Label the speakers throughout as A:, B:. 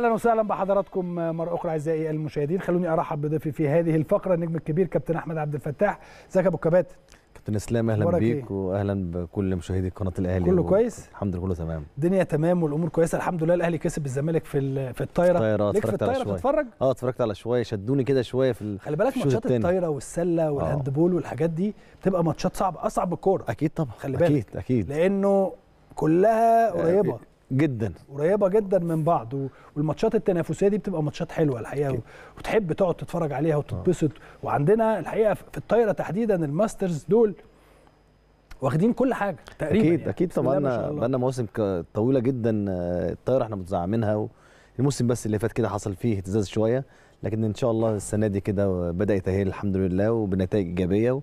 A: اهلا وسهلا بحضراتكم مره اخرى اعزائي المشاهدين خلوني ارحب بضيفي في هذه الفقره النجم الكبير كابتن احمد عبد الفتاح ازيك يا ابو الكبات
B: كابتن اسلام اهلا بيك إيه؟ واهلا بكل مشاهدي قناه الاهلي كله و... كويس الحمد لله كله تمام
A: الدنيا تمام والامور كويسه الحمد لله الاهلي كسب الزمالك في ال... في الطايره الطايره اتفرجت في الطايره بتتفرج
B: اه اتفرجت على شويه شدوني كده شويه في خلي بالك ماتشات الطايره
A: والسله آه. والهاندبول والحاجات دي بتبقى ماتشات صعبه اصعب بالكوره الكوره اكيد طبعا خلي
B: بالك اكيد اكيد
A: لانه كلها قريبه آه، جدا قريبه جدا من بعض والماتشات التنافسيه دي بتبقى ماتشات حلوه الحقيقه كي. وتحب تقعد تتفرج عليها وتتبسط آه. وعندنا الحقيقه في الطايره تحديدا الماسترز دول واخدين كل حاجه تقريبا اكيد يعني. اكيد طبعا
B: لنا مواسم طويله جدا آه، الطايره احنا متزعمينها الموسم بس اللي فات كده حصل فيه اهتزاز شويه لكن ان شاء الله السنه دي كده بدات اهي الحمد لله وبنتائج ايجابيه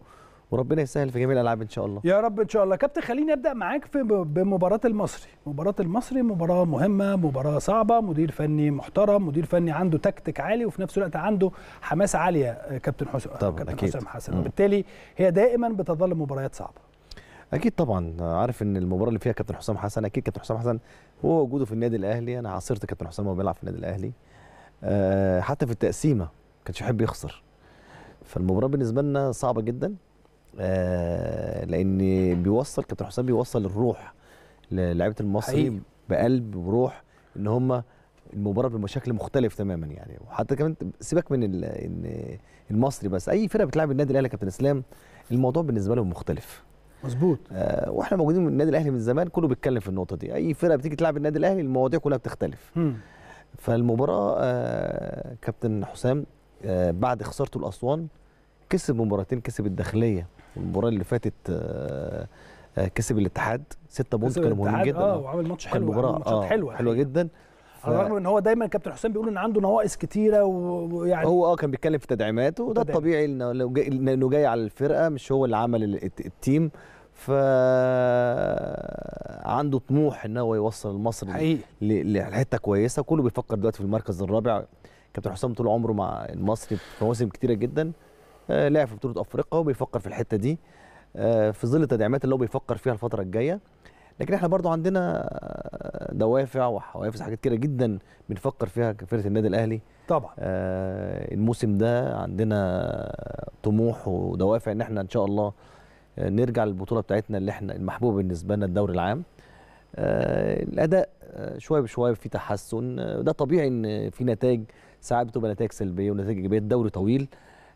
B: وربنا يسهل في جميع الالعاب ان شاء الله
A: يا رب ان شاء الله كابتن خليني ابدا معاك في بمباراه المصري مباراه المصري مباراه مهمه مباراه صعبه مدير فني محترم مدير فني عنده تكتيك عالي وفي نفس الوقت عنده حماسه عاليه كابتن
B: حسام طبعا كابتن أكيد. حسام حسن وبالتالي هي دائما بتظل مباريات صعبه اكيد طبعا عارف ان المباراه اللي فيها كابتن حسام حسن اكيد كابتن حسام حسن هو وجوده في النادي الاهلي انا عاصرت كابتن حسام وهو بيلعب في النادي الاهلي آه، حتى في التقسيمه ما كانش يحب يخسر فالمباراه بالنسبه لنا صعبه جدا آه، لان بيوصل كابتن حسام بيوصل الروح للاعيبه المصري بقلب وروح ان هم المباراه بشكل مختلف تماما يعني وحتى كمان سيبك من ان المصري بس اي فرقه بتلعب النادي الاهلي كابتن اسلام الموضوع بالنسبه لهم مختلف مظبوط آه واحنا موجودين من النادي الاهلي من زمان كله بيتكلم في النقطه دي اي فرقه بتيجي تلعب النادي الاهلي المواضيع كلها بتختلف م. فالمباراه آه كابتن حسام آه بعد خسارته لاسوان كسب مباراتين كسب الداخليه المباراه اللي فاتت آه، آه، كسب الاتحاد ستة بونت كانوا مهمين جدا اه وعامل ماتش حلو مباراه آه حلوه حلوه جدا
A: على الرغم ان هو دايما كابتن حسام بيقول ان عنده نواقص كتيره ويعني
B: هو اه كان بيتكلم في تدعيمات وده الطبيعي انه جاي على الفرقه مش هو اللي عمل التيم ف آه، عنده طموح ان هو يوصل المصري حقيقي لحته كويسه كله بيفكر دلوقتي في المركز الرابع كابتن حسام طول عمره مع المصري في مواسم كتيره جدا آه، لعب في بطوله افريقيا وبيفكر في الحته دي آه، في ظل التدعيمات اللي هو بيفكر فيها الفتره الجايه لكن احنا برضو عندنا آه، دوافع وحوافز حاجات كتيره جدا بنفكر فيها كفرقه النادي الاهلي طبعا الموسم ده عندنا طموح ودوافع ان احنا ان شاء الله نرجع للبطوله بتاعتنا اللي احنا المحبوبه بالنسبه لنا الدوري العام الاداء شويه بشويه في تحسن ده طبيعي ان في نتائج ساعات بتبقى نتائج سلبيه ونتائج ايجابيه الدوري طويل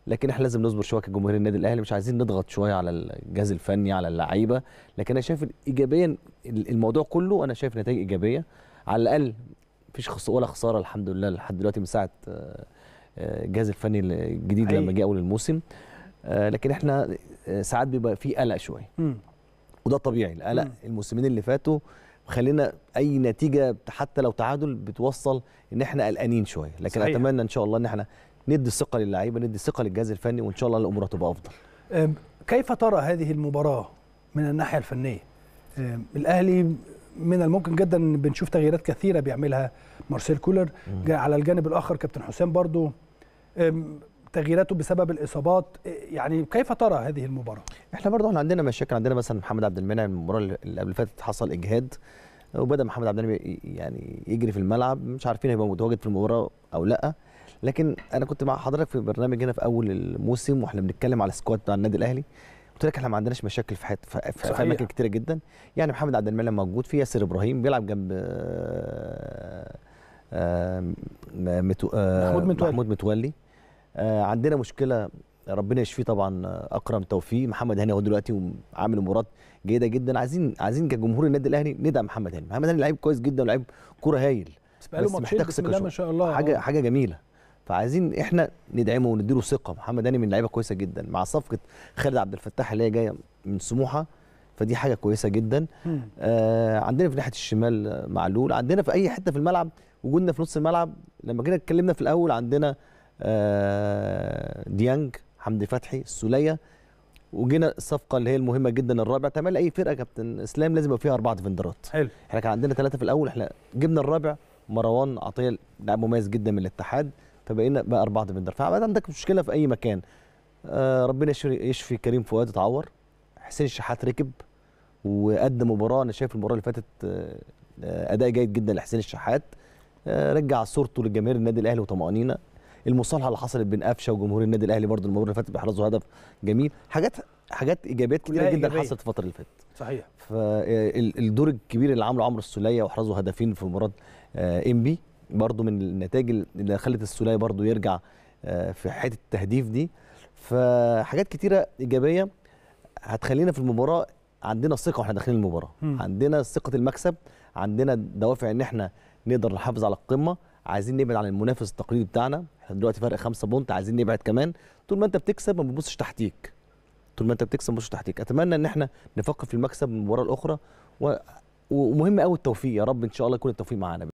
B: لكن احنا لازم نصبر شويه كجمهور النادي الاهلي مش عايزين نضغط شويه على الجهاز الفني على اللعيبه لكن انا شايف ايجابيا الموضوع كله انا شايف نتائج ايجابيه على الاقل مفيش خص ولا خساره الحمد لله لحد دلوقتي من ساعه آه، آه، الجهاز الفني الجديد لما جه اول الموسم آه، لكن احنا ساعات بيبقى في قلق شويه وده طبيعي القلق الموسمين اللي فاتوا خلينا اي نتيجه حتى لو تعادل بتوصل ان احنا قلقانين شويه لكن صحيح. اتمنى ان شاء الله ان احنا ندي الثقه للعيبه ندي الثقه للجهاز الفني وان شاء الله الامور هتبقى افضل
A: كيف ترى هذه المباراه من الناحيه الفنيه الاهلي من الممكن جدا ان بنشوف تغييرات كثيره بيعملها مارسيل كولر على الجانب الاخر كابتن حسام برضو تغييراته بسبب الاصابات يعني كيف ترى هذه المباراه
B: احنا برضو احنا عندنا مشاكل عندنا مثلا محمد عبد المنعم المباراه اللي قبل فاتت حصل اجهاد وبدا محمد عبد المنعم يعني يجري في الملعب مش عارفين هيبقى متواجد في المباراه او لا لكن انا كنت مع حضرتك في برنامج هنا في اول الموسم واحنا بنتكلم على سكواد بتاع النادي الاهلي قلت لك احنا ما عندناش مشاكل في حته في اماكن كتيره جدا يعني محمد عبد المنعم موجود في ياسر ابراهيم بيلعب جنب آه، آه، آه، محمود متولي, محمود متولي. عندنا مشكله ربنا يشفيه طبعا اكرم توفيق محمد هاني اهو دلوقتي عامل مباراه جيده جدا عايزين عايزين كجمهور النادي الاهلي ندعم محمد هاني محمد هاني لعيب كويس جدا ولعيب كوره هايل بس, بس محتاج ثقه ما شاء الله حاجه حاجه جميله فعايزين احنا ندعمه ونديله ثقه محمد هاني من لعيبه كويسه جدا مع صفقه خالد عبد الفتاح اللي هي جايه من سموحه فدي حاجه كويسه جدا آه عندنا في ناحيه الشمال معلول عندنا في اي حته في الملعب وجودنا في نص الملعب لما جينا اتكلمنا في الاول عندنا آه ديانج حمدي فتحي السوليه وجينا الصفقه اللي هي المهمه جدا الرابع تمام اي فرقه كابتن اسلام لازم يبقى فيها اربعه ديفندرات حلو احنا كان عندنا ثلاثه في الاول احنا جبنا الرابع مروان عطيه لاعب مميز جدا من الاتحاد فبقينا بقى اربعه ديفندر فبقى عندك مشكله في اي مكان آه ربنا يشفي كريم فؤاد اتعور حسين الشحات ركب وقدم مباراه انا شايف المباراه اللي فاتت آه اداء جيد جدا لحسين الشحات آه رجع صورته لجماهير النادي الاهلي وطمانينه المصالحه اللي حصلت بين قفشه وجمهور النادي الاهلي برضه المباراه اللي فاتت باحرازه هدف جميل حاجات حاجات ايجابيات كتيره جدا إيجابية. حصلت الفتره اللي فاتت صحيح فالدور آه، الكبير اللي عمله عمرو السوليه واحرازه هدفين في مباراه آه، انبي برضو من النتائج اللي خلت السولاي برضو يرجع آه، في حته التهديف دي فحاجات كتيره ايجابيه هتخلينا في المباراه عندنا ثقه واحنا داخلين المباراه م. عندنا ثقه المكسب عندنا دوافع ان احنا نقدر نحافظ على القمه عايزين نبعد عن المنافس التقليدي بتاعنا احنا دلوقتي فرق خمسة بونت عايزين نبعد كمان طول ما انت بتكسب ما بتبصش تحتيك طول ما انت بتكسب ما بتبصش تحتيك اتمنى ان احنا نفكر في المكسب المباراه الاخرى و... ومهم قوي التوفيق يا رب ان شاء الله يكون التوفيق معانا